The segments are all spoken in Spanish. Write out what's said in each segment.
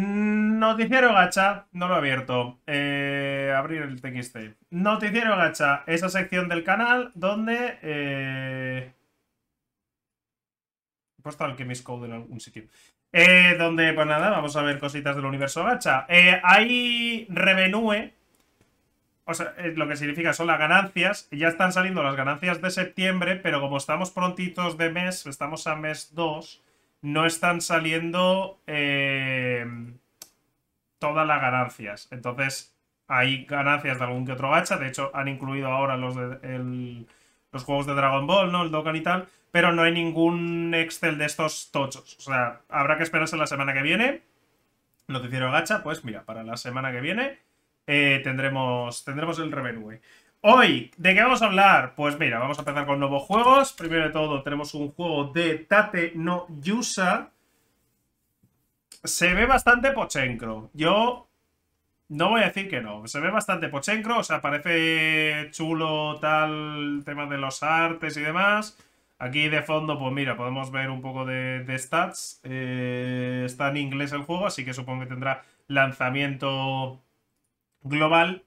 Mm, noticiero Gacha, no lo he abierto. Eh, abrir el TXT. Noticiero Gacha, esa sección del canal donde... Eh... He puesto miscode Code en algún sitio. Eh, donde, pues nada, vamos a ver cositas del universo Gacha. Eh, hay revenue. O sea, lo que significa son las ganancias. Ya están saliendo las ganancias de septiembre, pero como estamos prontitos de mes, estamos a mes 2 no están saliendo eh, todas las ganancias. Entonces, hay ganancias de algún que otro gacha. De hecho, han incluido ahora los, de, los juegos de Dragon Ball, ¿no? El Dokkan y tal. Pero no hay ningún Excel de estos tochos. O sea, habrá que esperarse la semana que viene. Noticiero gacha, pues mira, para la semana que viene eh, tendremos, tendremos el revenue. Hoy, ¿de qué vamos a hablar? Pues mira, vamos a empezar con nuevos juegos. Primero de todo, tenemos un juego de Tate no Yusa. Se ve bastante pochencro. Yo no voy a decir que no. Se ve bastante pochencro, o sea, parece chulo tal tema de los artes y demás. Aquí de fondo, pues mira, podemos ver un poco de, stats. Eh, está en inglés el juego, así que supongo que tendrá lanzamiento global.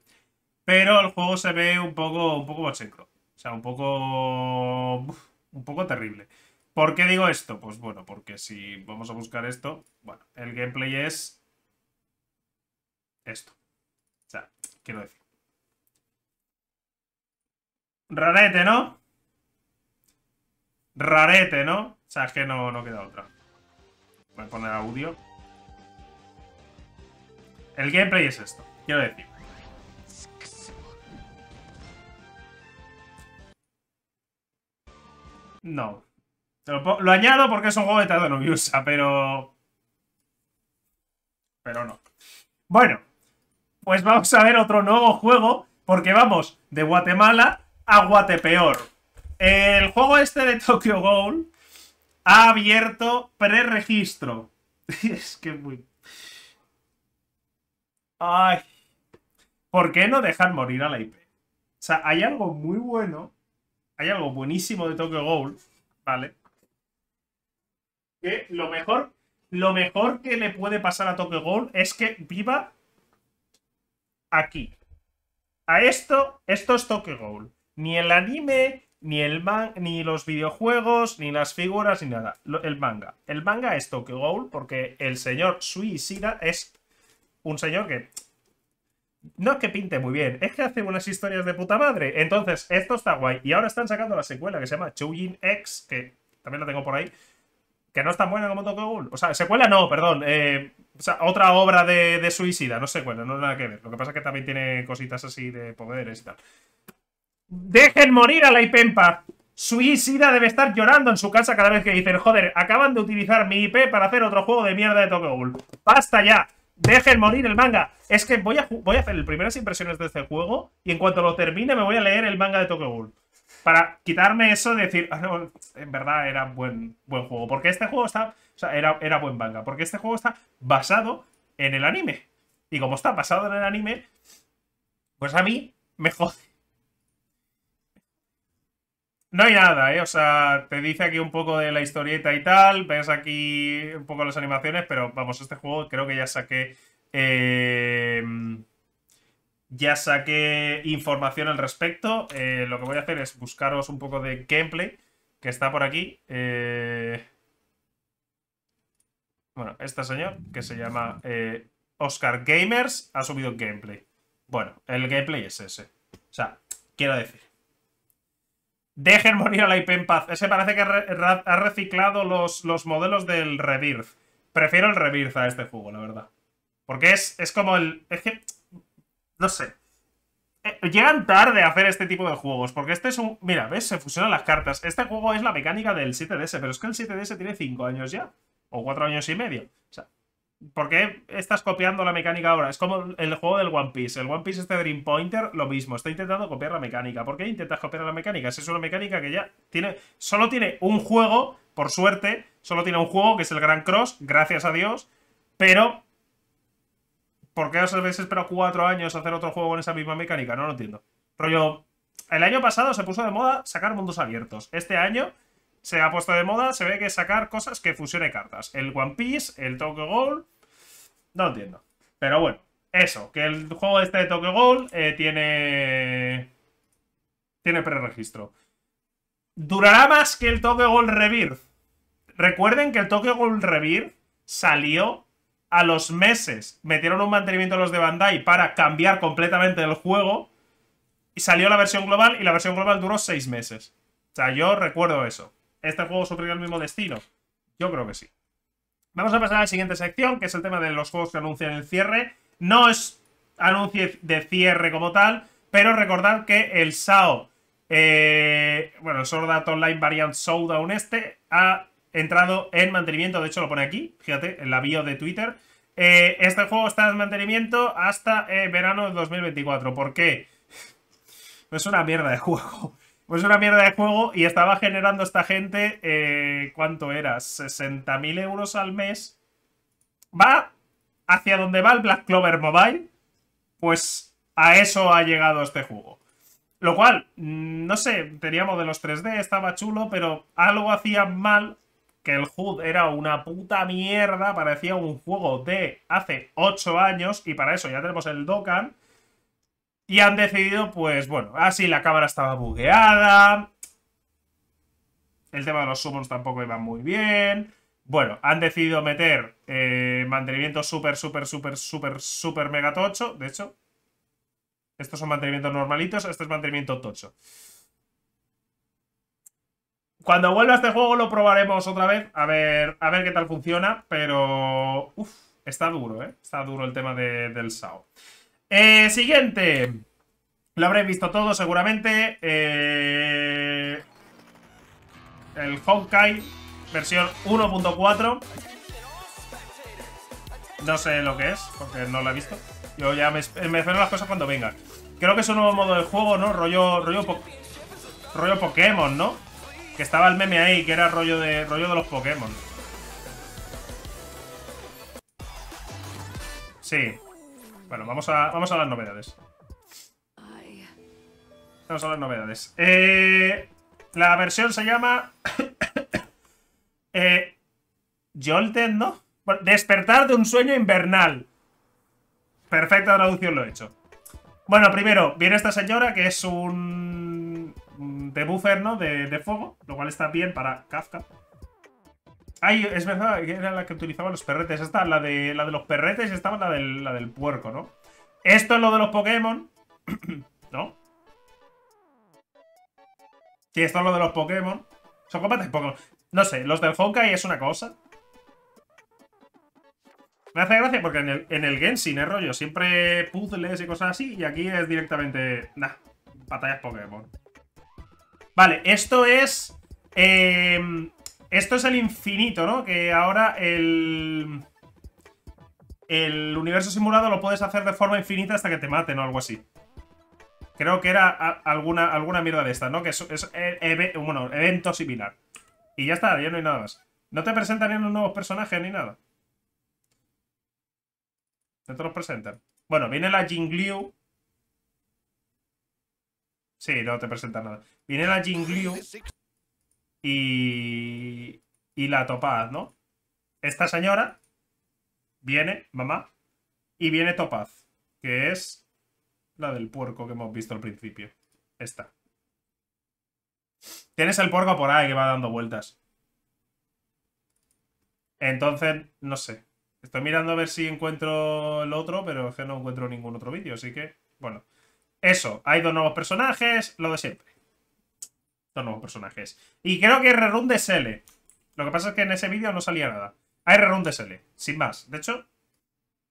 Pero el juego se ve un poco, un poco O sea, un poco... un poco terrible. ¿Por qué digo esto? Pues bueno, porque si vamos a buscar esto... Bueno, el gameplay es... Esto. O sea, quiero decir. Rarete, ¿no? Rarete, ¿no? O sea, es que no, no queda otra. Voy a poner audio. El gameplay es esto, quiero decir. No. Lo, añado porque es un juego de usa, pero... Pero no. Bueno, pues vamos a ver otro nuevo juego, porque vamos de Guatemala a Guatepeor. El juego este de Tokyo Ghoul ha abierto preregistro. es que muy... Ay. ¿Por qué no dejan morir a la IP? O sea, hay algo muy bueno hay algo buenísimo de Tokyo Ghoul, ¿vale? Que lo mejor, lo mejor que le puede pasar a Tokyo Ghoul es que viva aquí. A esto, esto es Tokyo Ghoul. Ni el anime, ni el ni los videojuegos, ni las figuras, ni nada. el manga. El manga es Tokyo Ghoul porque el señor Suicida es un señor que no es que pinte muy bien, es que hace unas historias de puta madre. Entonces, esto está guay. Y ahora están sacando la secuela que se llama Choujin X, que también la tengo por ahí, que no es tan buena como Tokyo O sea, secuela no, perdón. Eh, o sea, otra obra de, suicida, no secuela, no nada que ver. Lo que pasa es que también tiene cositas así de poderes y tal. ¡Dejen morir a la Ipempa! Suicida debe estar llorando en su casa cada vez que dicen, joder, acaban de utilizar mi IP para hacer otro juego de mierda de Tokyo ¡Basta ya! Dejen morir el manga. Es que voy a, hacer las primeras impresiones de este juego y en cuanto lo termine me voy a leer el manga de Tokyo Ghoul. Para quitarme eso de decir, ah, en verdad era buen, juego. Porque este juego está, o sea, era, era buen manga. Porque este juego está basado en el anime. Y como está basado en el anime, pues a mí me jode no hay nada, ¿eh? O sea, te dice aquí un poco de la historieta y tal, ves aquí un poco las animaciones, pero vamos, este juego creo que ya saqué... Eh, ya saqué información al respecto. Eh, lo que voy a hacer es buscaros un poco de gameplay que está por aquí. Eh, bueno, este señor, que se llama Oscar Gamers, ha subido gameplay. Bueno, el gameplay es ese. O sea, quiero decir, Dejen morir a la IP en paz. Ese parece que ha reciclado los, modelos del Rebirth. Prefiero el Rebirth a este juego, la verdad. Porque es, es como el... Es que... No sé. Eh, llegan tarde a hacer este tipo de juegos, porque este es un... Mira, ¿ves? Se fusionan las cartas. Este juego es la mecánica del 7DS, pero es que el 7DS tiene 5 años ya, o 4 años y medio. O sea, ¿Por qué estás copiando la mecánica ahora? Es como el juego del One Piece. El One Piece este Dream Pointer, lo mismo. Está intentando copiar la mecánica. ¿Por qué intentas copiar la mecánica? es es una mecánica que ya tiene... Solo tiene un juego, por suerte. Solo tiene un juego, que es el Gran Cross, gracias a Dios. Pero... ¿Por qué os habéis esperado cuatro años a hacer otro juego con esa misma mecánica? No lo entiendo. Rollo... El año pasado se puso de moda sacar mundos abiertos. Este año se ha puesto de moda, se ve que sacar cosas que fusione cartas. El One Piece, el Tokyo Gold. No entiendo. Pero bueno, eso, que el juego este de Tokyo Gold eh, tiene. Tiene preregistro. Durará más que el Tokyo Gold Rebirth. Recuerden que el Tokyo Gold Rebirth salió a los meses. Metieron un mantenimiento los de Bandai para cambiar completamente el juego. Y salió la versión global y la versión global duró seis meses. O sea, yo recuerdo eso. ¿Este juego sufrirá el mismo destino? Yo creo que sí. Vamos a pasar a la siguiente sección, que es el tema de los juegos que anuncian el cierre. No es anuncio de cierre como tal, pero recordad que el SAO, eh, bueno, el Sword Online Variant Showdown este, ha entrado en mantenimiento, de hecho lo pone aquí, fíjate, en la bio de Twitter. Eh, este juego está en mantenimiento hasta eh, verano de 2024. ¿Por qué? Es una mierda de juego. Pues una mierda de juego y estaba generando esta gente, eh, ¿cuánto era? 60.000 euros al mes. Va hacia donde va el Black Clover Mobile, pues a eso ha llegado este juego. Lo cual, mm, no sé, teníamos de los 3D, estaba chulo, pero algo hacía mal, que el HUD era una puta mierda, parecía un juego de hace 8 años, y para eso ya tenemos el Dokkan, y han decidido, pues bueno, así la cámara estaba bugueada. El tema de los summons tampoco iba muy bien. Bueno, han decidido meter eh, mantenimiento súper, súper, súper, súper, súper mega tocho. De hecho, estos son mantenimientos normalitos, este es mantenimiento tocho. Cuando vuelva este juego lo probaremos otra vez, a ver, a ver qué tal funciona, pero... uff, está duro, ¿eh? Está duro el tema del SAO. Eh, siguiente. Lo habréis visto todo seguramente. Eh... El Honkai versión 1.4. No sé lo que es, porque no lo he visto. Yo ya me, espero las cosas cuando vengan. Creo que es un nuevo modo de juego, ¿no? Rollo, rollo, rollo Pokémon, ¿no? Que estaba el meme ahí, que era rollo de, rollo de los Pokémon. Sí, bueno, vamos a, vamos a las novedades. Vamos a las novedades. Eh, la versión se llama... eh, Jolten, ¿no? Despertar de un sueño invernal. Perfecta traducción lo he hecho. Bueno, primero, viene esta señora que es un... De ¿no? de fuego, lo cual está bien para Kafka. Ay, es verdad, era la que utilizaba los perretes. Esta, la de, la de los perretes y estaba la del, la del puerco, ¿no? Esto es lo de los Pokémon, ¿no? Sí, esto es lo de los Pokémon. Son combates Pokémon. No sé, los del Honkai es una cosa. Me hace gracia porque en el, en el Genshin es rollo siempre puzzles y cosas así. Y aquí es directamente. Nah, batallas Pokémon. Vale, esto es. Eh, esto es el infinito, ¿no? Que ahora el... El universo simulado lo puedes hacer de forma infinita hasta que te maten o algo así. Creo que era alguna, alguna mierda de esta, ¿no? Que es, es e, bueno, evento similar. Y ya está, ya no hay nada más. No te presentan ni unos nuevos personajes ni nada. No te los presentan. Bueno, viene la Jingliu. Sí, no te presentan nada. Viene la Jingliu y, y la Topaz, ¿no? Esta señora viene, mamá, y viene Topaz, que es la del puerco que hemos visto al principio. Esta. Tienes el puerco por ahí que va dando vueltas. Entonces, no sé. Estoy mirando a ver si encuentro el otro, pero es que no encuentro ningún otro vídeo, así que, bueno. Eso, hay dos nuevos personajes, lo de siempre. Estos nuevos personajes. Y creo que Rerun SL. Lo que pasa es que en ese vídeo no salía nada. Hay Rerun SL, sin más. De hecho,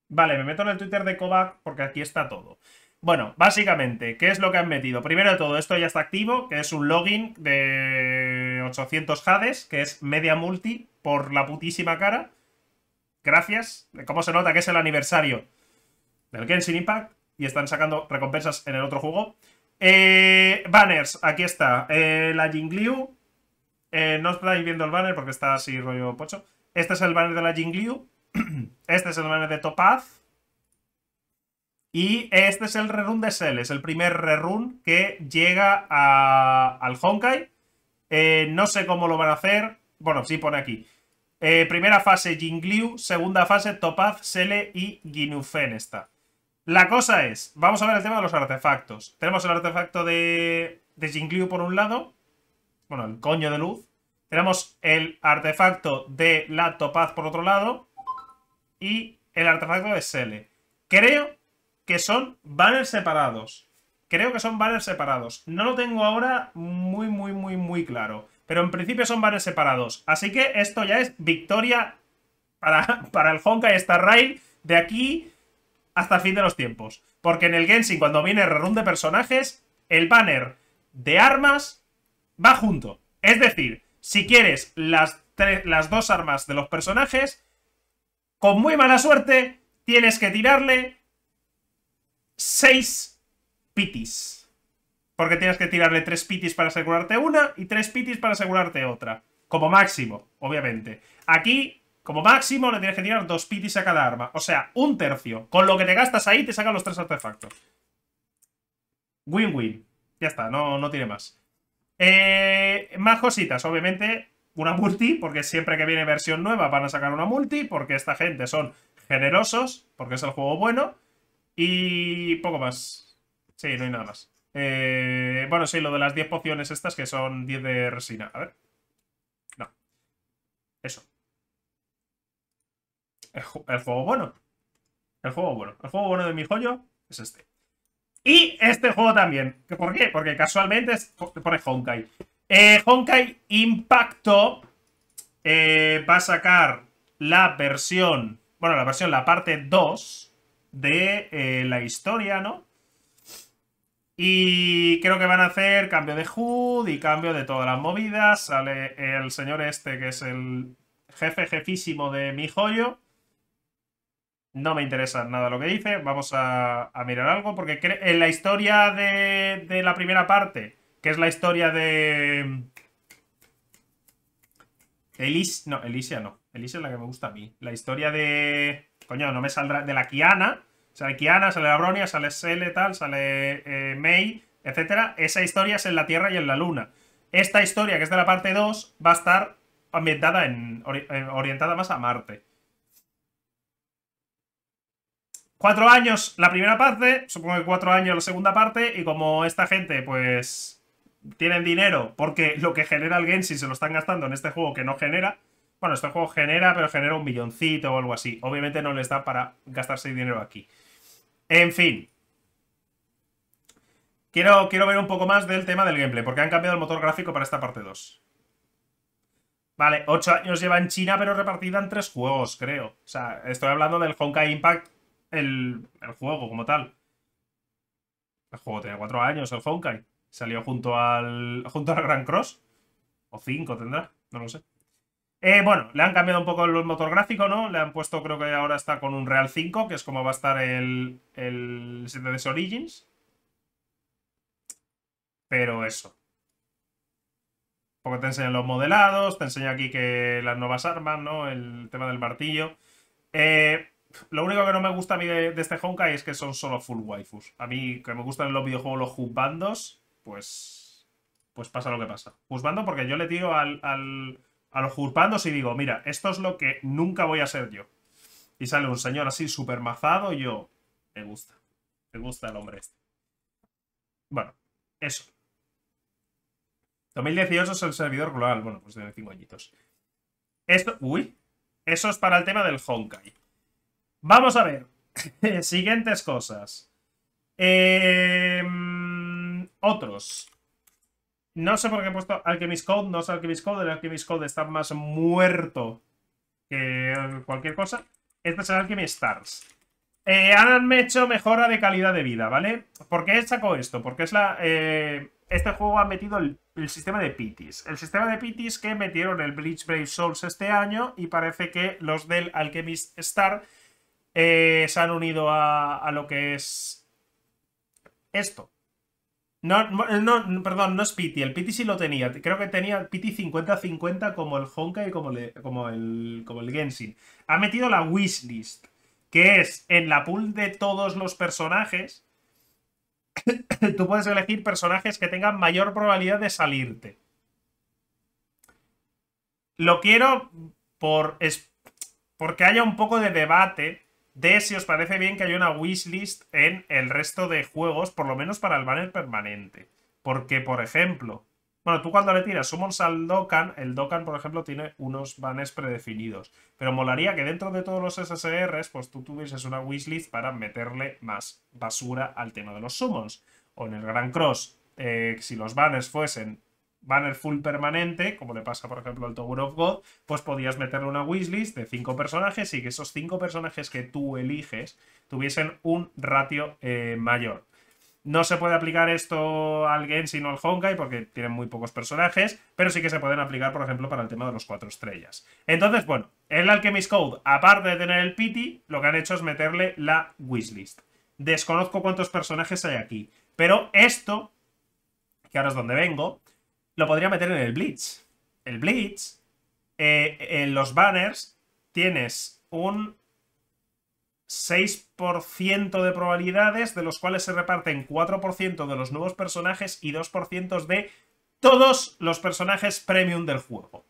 vale, me meto en el Twitter de Kovac porque aquí está todo. Bueno, básicamente, ¿qué es lo que han metido? Primero de todo, esto ya está activo, que es un login de 800 Hades, que es media multi por la putísima cara. Gracias. ¿Cómo se nota que es el aniversario del Genshin Impact? Y están sacando recompensas en el otro juego. Eh, banners, aquí está. Eh, la Jingliu. Eh, no estáis viendo el banner porque está así rollo pocho. Este es el banner de la Jingliu. Este es el banner de Topaz. Y este es el rerun de Sele Es el primer rerun que llega al Honkai. Eh, no sé cómo lo van a hacer. Bueno, sí pone aquí. primera fase Jingliu, segunda fase Topaz, Sele y Ginufen está. La cosa es, vamos a ver el tema de los artefactos. Tenemos el artefacto de, de Jingliu por un lado, bueno, el coño de luz. Tenemos el artefacto de la Topaz por otro lado y el artefacto de Sele. Creo que son banners separados. Creo que son banners separados. No lo tengo ahora muy, muy, muy, muy claro. Pero en principio son banners separados. Así que esto ya es victoria para, para el Honkai Star Rail de aquí hasta el fin de los tiempos. Porque en el Genshin, cuando viene rerun de personajes, el banner de armas va junto. Es decir, si quieres las, las dos armas de los personajes, con muy mala suerte, tienes que tirarle seis pitis. Porque tienes que tirarle tres pitis para asegurarte una y tres pitis para asegurarte otra. Como máximo, obviamente. Aquí como máximo le tienes que tirar dos pitis a cada arma. O sea, un tercio. Con lo que te gastas ahí te sacan los tres artefactos. Win-win. Ya está, no, no tiene más. Eh, más cositas, obviamente. Una multi, porque siempre que viene versión nueva van a sacar una multi, porque esta gente son generosos, porque es el juego bueno. Y poco más. Sí, no hay nada más. Eh, bueno, sí, lo de las 10 pociones estas que son 10 de resina. A ver. el, juego bueno. El juego bueno. El juego bueno de mi joyo es este. Y este juego también. ¿Por qué? Porque casualmente es, pone Honkai. Eh, Honkai Impacto eh, va a sacar la versión, bueno, la versión, la parte 2 de eh, la historia, ¿no? Y creo que van a hacer cambio de HUD y cambio de todas las movidas. Sale el señor este, que es el jefe jefísimo de mi joyo. No me interesa nada lo que dice. Vamos a, a mirar algo. Porque en la historia de, de, la primera parte, que es la historia de... Elis... No, Elisia no. Elisia es la que me gusta a mí. La historia de... Coño, no me saldrá... De la Kiana. Sale Kiana, sale Abronia, sale Sele, tal, sale eh, Mei, etcétera. Esa historia es en la Tierra y en la Luna. Esta historia, que es de la parte 2, va a estar ambientada en... Eh, orientada más a Marte. Cuatro años la primera parte, supongo que cuatro años la segunda parte, y como esta gente, pues, tienen dinero porque lo que genera el Genshin se lo están gastando en este juego que no genera. Bueno, este juego genera, pero genera un milloncito o algo así. Obviamente no les da para gastarse dinero aquí. En fin. Quiero, quiero ver un poco más del tema del gameplay, porque han cambiado el motor gráfico para esta parte 2. Vale, Ocho años lleva en China, pero repartida en tres juegos, creo. O sea, estoy hablando del Honkai Impact el, juego como tal. El juego tenía cuatro años, el Honkai. Salió junto al. junto al Grand Cross. O cinco tendrá, no lo sé. Eh, bueno, le han cambiado un poco el motor gráfico, ¿no? Le han puesto, creo que ahora está con un Real 5, que es como va a estar el, el 7 Origins. Pero eso. Porque te enseñan los modelados, te enseña aquí que las nuevas armas, ¿no? El tema del martillo. Eh, lo único que no me gusta a mí de, este Honkai es que son solo full waifus. A mí, que me gustan los videojuegos los juzbandos, pues. Pues pasa lo que pasa. Juzbando porque yo le tiro al, al, a los juzbandos y digo, mira, esto es lo que nunca voy a ser yo. Y sale un señor así súper mazado, yo. Me gusta. Me gusta el hombre este. Bueno, eso. 2018 es el servidor global. Bueno, pues tiene cinco añitos. Esto. Uy. Eso es para el tema del Honkai. Vamos a ver. Siguientes cosas. Eh, otros. No sé por qué he puesto Alchemist Code. No es Alchemist Code. El Alchemist Code está más muerto que cualquier cosa. Este es el Alchemist Stars. Eh, han hecho mejora de calidad de vida, ¿vale? ¿Por qué saco esto? Porque es la... Eh, este juego ha metido el, sistema de Pitis. El sistema de Pitis que metieron el Bleach Brave Souls este año y parece que los del Alchemist Star eh, se han unido a, a, lo que es esto. No, no, perdón, no es Pity, el Pity sí lo tenía. Creo que tenía Pity 50-50 como el Honkai y como, como, el, como el Genshin. Ha metido la wishlist, que es en la pool de todos los personajes. tú puedes elegir personajes que tengan mayor probabilidad de salirte. Lo quiero por, porque haya un poco de debate de si os parece bien que haya una wishlist en el resto de juegos, por lo menos para el banner permanente. Porque, por ejemplo, bueno, tú cuando le tiras summons al Dokkan, el Dokkan, por ejemplo, tiene unos banners predefinidos. Pero molaría que dentro de todos los SSRs, pues tú tuvieses una wishlist para meterle más basura al tema de los summons. O en el Gran Cross, eh, si los banners fuesen banner full permanente, como le pasa por ejemplo al Tower of God, pues podías meterle una wishlist de 5 personajes y que esos 5 personajes que tú eliges tuviesen un ratio eh, mayor. No se puede aplicar esto al Genshin sino al Honkai porque tienen muy pocos personajes, pero sí que se pueden aplicar, por ejemplo, para el tema de los cuatro estrellas. Entonces, bueno, el Alchemist Code, aparte de tener el Pity, lo que han hecho es meterle la wishlist. Desconozco cuántos personajes hay aquí, pero esto, que ahora es donde vengo, lo podría meter en el Blitz. El Blitz, eh, en los banners tienes un 6% de probabilidades, de los cuales se reparten 4% de los nuevos personajes y 2% de todos los personajes premium del juego.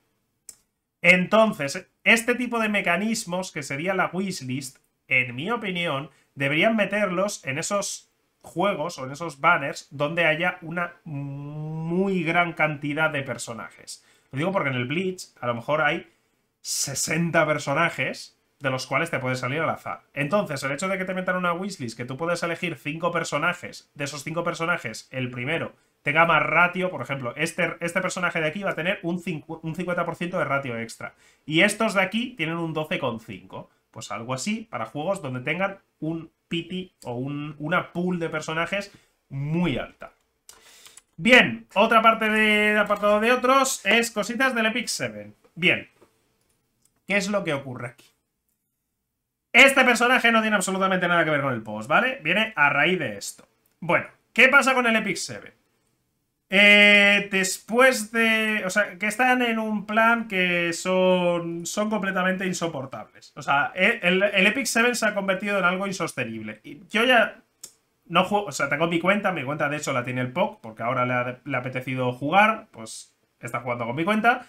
Entonces, este tipo de mecanismos, que sería la wishlist, en mi opinión, deberían meterlos en esos juegos o en esos banners donde haya una muy gran cantidad de personajes. Lo digo porque en el Bleach a lo mejor hay 60 personajes de los cuales te puede salir al azar. Entonces, el hecho de que te metan una wishlist, que tú puedes elegir 5 personajes, de esos 5 personajes, el primero tenga más ratio, por ejemplo, este, este personaje de aquí va a tener un, un 50% de ratio extra. Y estos de aquí tienen un 12,5. Pues algo así para juegos donde tengan un pity o una pool de personajes muy alta. Bien, otra parte del apartado de otros es cositas del Epic 7. Bien, ¿qué es lo que ocurre aquí? Este personaje no tiene absolutamente nada que ver con el post, ¿vale? Viene a raíz de esto. Bueno, ¿qué pasa con el Epic 7? Eh, después de. O sea, que están en un plan que son, son completamente insoportables. O sea, el, Epic 7 se ha convertido en algo insostenible. yo ya. No juego, o sea, tengo mi cuenta, mi cuenta de hecho la tiene el POC, porque ahora le ha, apetecido jugar, pues está jugando con mi cuenta.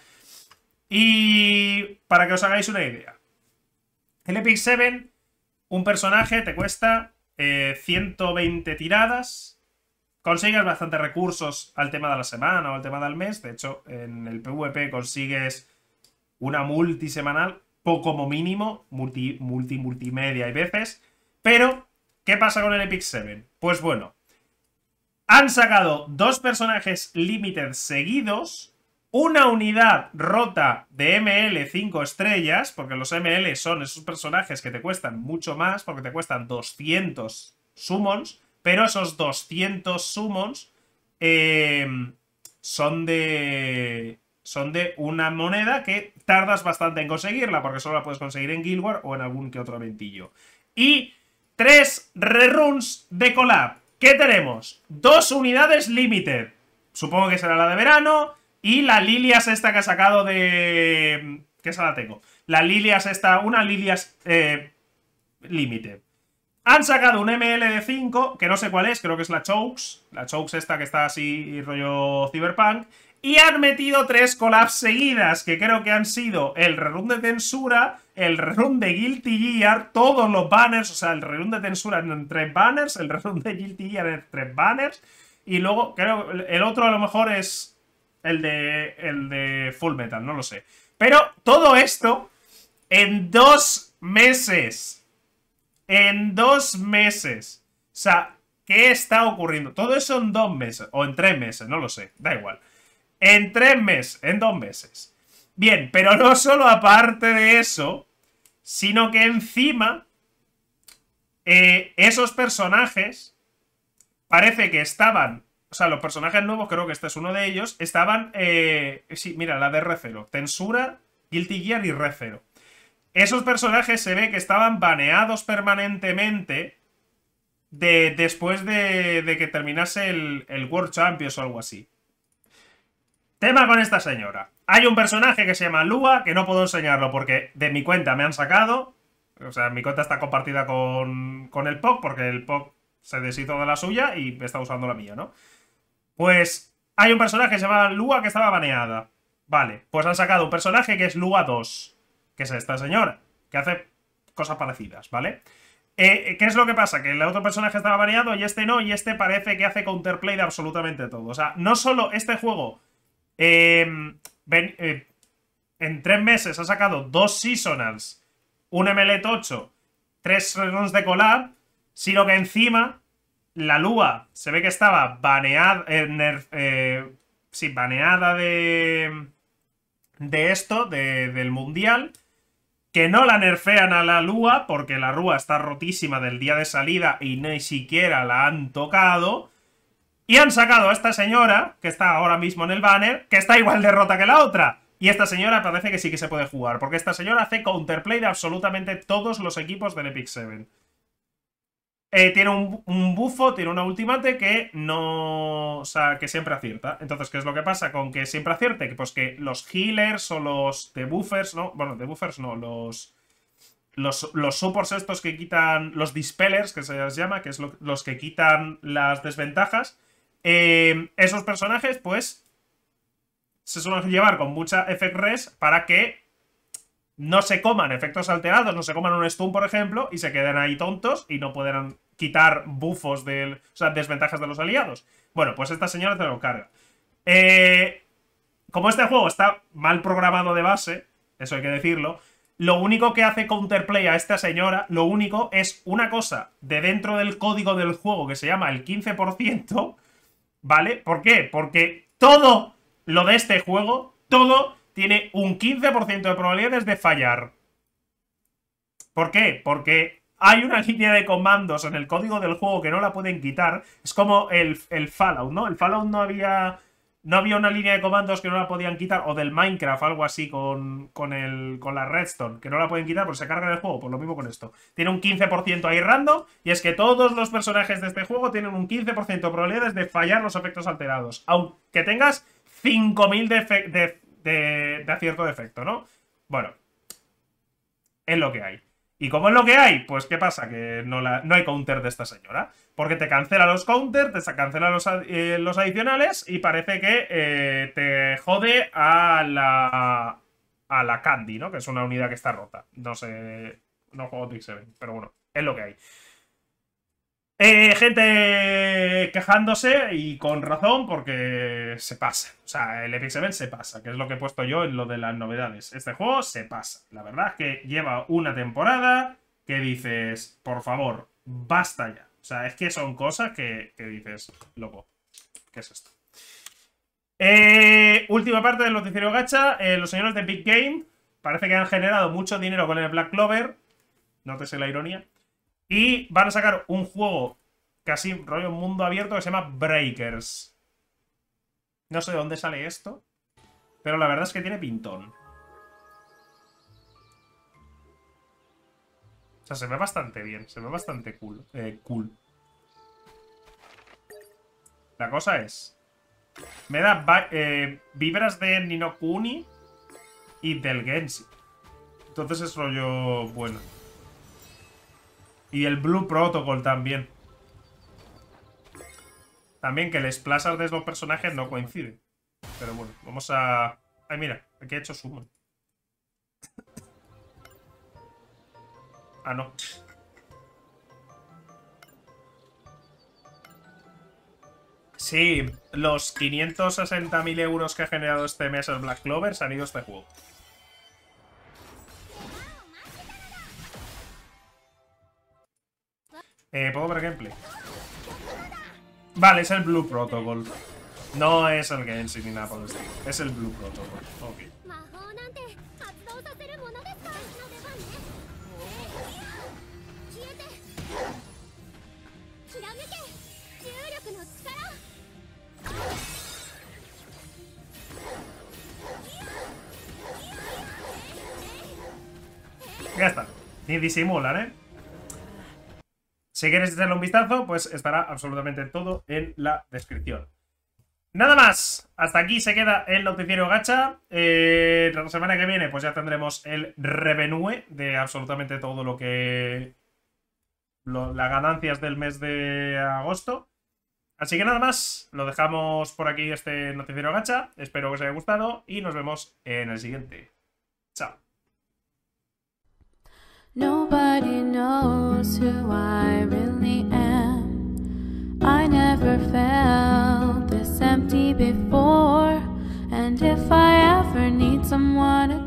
Y para que os hagáis una idea, el Epic 7, un personaje te cuesta 120 eh, tiradas, consigues bastantes recursos al tema de la semana o al tema del mes. De hecho, en el PvP consigues una multisemanal poco como mínimo, multi, multimedia hay veces. Pero, ¿qué pasa con el Epic 7? Pues bueno, han sacado dos personajes limited seguidos, una unidad rota de ML 5 estrellas, porque los ML son esos personajes que te cuestan mucho más, porque te cuestan 200 summons, pero esos 200 summons eh, son de... Son de una moneda que tardas bastante en conseguirla, porque solo la puedes conseguir en Guild Wars o en algún que otro eventillo. Y tres reruns de collab. ¿Qué tenemos? Dos unidades limited. Supongo que será la de verano. Y la Lilias esta que ha sacado de... ¿Qué esa la tengo? La Lilias esta, una Lilias eh, limited. Han sacado un ML5, de que no sé cuál es, creo que es la Chokes. La Chokes esta que está así rollo cyberpunk. Y han metido tres collabs seguidas, que creo que han sido el rerun de Tensura, el rerun de Guilty Gear, todos los banners, o sea, el rerun de Tensura en tres banners, el rerun de Guilty Gear en tres banners, y luego, creo, el otro a lo mejor es el de, el de Full Metal, no lo sé. Pero todo esto en dos meses. En dos meses. O sea, ¿qué está ocurriendo? Todo eso en dos meses. O en tres meses, no lo sé. Da igual. En tres meses, en dos meses. Bien, pero no solo aparte de eso, sino que encima eh, esos personajes parece que estaban, o sea, los personajes nuevos, creo que este es uno de ellos, estaban, eh, sí, mira, la de Recero, Tensura, Guilty Gear y Refero. Esos personajes se ve que estaban baneados permanentemente de, después de, que terminase el, World Champions o algo así. Tema con esta señora. Hay un personaje que se llama Lua, que no puedo enseñarlo porque de mi cuenta me han sacado. O sea, mi cuenta está compartida con, con el POC, porque el POC se deshizo de la suya y está usando la mía, ¿no? Pues hay un personaje que se llama Lua que estaba baneada. Vale, pues han sacado un personaje que es Lua 2 que es esta señora, que hace cosas parecidas, ¿vale? Eh, eh, ¿Qué es lo que pasa? Que el otro personaje estaba baneado y este no, y este parece que hace counterplay de absolutamente todo. O sea, no solo este juego eh, en tres meses ha sacado dos seasonals, un ml 8, tres runs de collab, sino que encima la Lua se ve que estaba baneada, de, de esto, del mundial que no la nerfean a la Lua, porque la rúa está rotísima del día de salida y ni siquiera la han tocado. Y han sacado a esta señora, que está ahora mismo en el banner, que está igual de rota que la otra. Y esta señora parece que sí que se puede jugar, porque esta señora hace counterplay de absolutamente todos los equipos del Epic 7. Eh, tiene un, un, bufo, tiene una ultimate que no. O sea, que siempre acierta. Entonces, ¿qué es lo que pasa con que siempre acierte? Pues que los healers o los debuffers, ¿no? Bueno, debuffers no, los. Los, los supports estos que quitan. Los dispellers, que se les llama, que es los que quitan las desventajas. Eh, esos personajes, pues. Se suelen llevar con mucha effect res para que no se coman efectos alterados, no se coman un stun, por ejemplo, y se queden ahí tontos y no podrán quitar bufos de, o sea, desventajas de los aliados. Bueno, pues esta señora te lo carga. Eh, como este juego está mal programado de base, eso hay que decirlo, lo único que hace counterplay a esta señora, lo único es una cosa de dentro del código del juego que se llama el 15%, ¿vale? ¿Por qué? Porque todo lo de este juego, todo tiene un 15% de probabilidades de fallar. ¿Por qué? Porque hay una línea de comandos en el código del juego que no la pueden quitar. Es como el, Fallout, ¿no? El Fallout no había no había una línea de comandos que no la podían quitar, o del Minecraft, algo así, con, el, con la Redstone, que no la pueden quitar porque se carga el juego, por pues lo mismo con esto. Tiene un 15% ahí random, y es que todos los personajes de este juego tienen un 15% de probabilidades de fallar los efectos alterados, aunque tengas 5000 de, de, de acierto de efecto, ¿no? Bueno, es lo que hay. ¿Y como es lo que hay? Pues ¿qué pasa? Que no, no hay counter de esta señora. Porque te cancela los counter, te cancela los, eh, adicionales y parece que eh, te jode a la, a la Candy, ¿no? Que es una unidad que está rota. No sé, no juego Trick pero bueno, es lo que hay. Eh, gente quejándose y con razón porque se pasa. O sea, el Epic se pasa, que es lo que he puesto yo en lo de las novedades. Este juego se pasa. La verdad es que lleva una temporada que dices, por favor, basta ya. O sea, es que son cosas que, dices, loco, ¿qué es esto? Eh, última parte del noticiero gacha. Eh, los señores de Big Game parece que han generado mucho dinero con el Black Clover. Nótese la ironía. Y van a sacar un juego casi rollo mundo abierto que se llama Breakers. No sé de dónde sale esto, pero la verdad es que tiene pintón. O sea, se ve bastante bien, se ve bastante cool. Eh, cool. La cosa es... Me da eh, vibras de Ninokuni y del Genshi. Entonces es rollo bueno. Y el Blue Protocol también. También que el splash art de estos personajes no coincide. Pero bueno, vamos a... Ay, mira, aquí he hecho summon. Ah, no. Sí, los 560.000 euros que ha generado este mes el Black Clover se han ido este juego. Eh, ¿Puedo ver gameplay? Vale, es el Blue Protocol. No es el Genshin ni nada por el estilo. Es el Blue Protocol. Ok. Ya está. Ni disimular, ¿eh? Si queréis echarle un vistazo, pues estará absolutamente todo en la descripción. Nada más, hasta aquí se queda el noticiero gacha. Eh, la semana que viene pues ya tendremos el revenue de absolutamente todo lo que... las ganancias del mes de agosto. Así que nada más, lo dejamos por aquí este noticiero gacha. Espero que os haya gustado y nos vemos en el siguiente. Chao. Nobody knows who I really am. I never felt this empty before. And if I ever need someone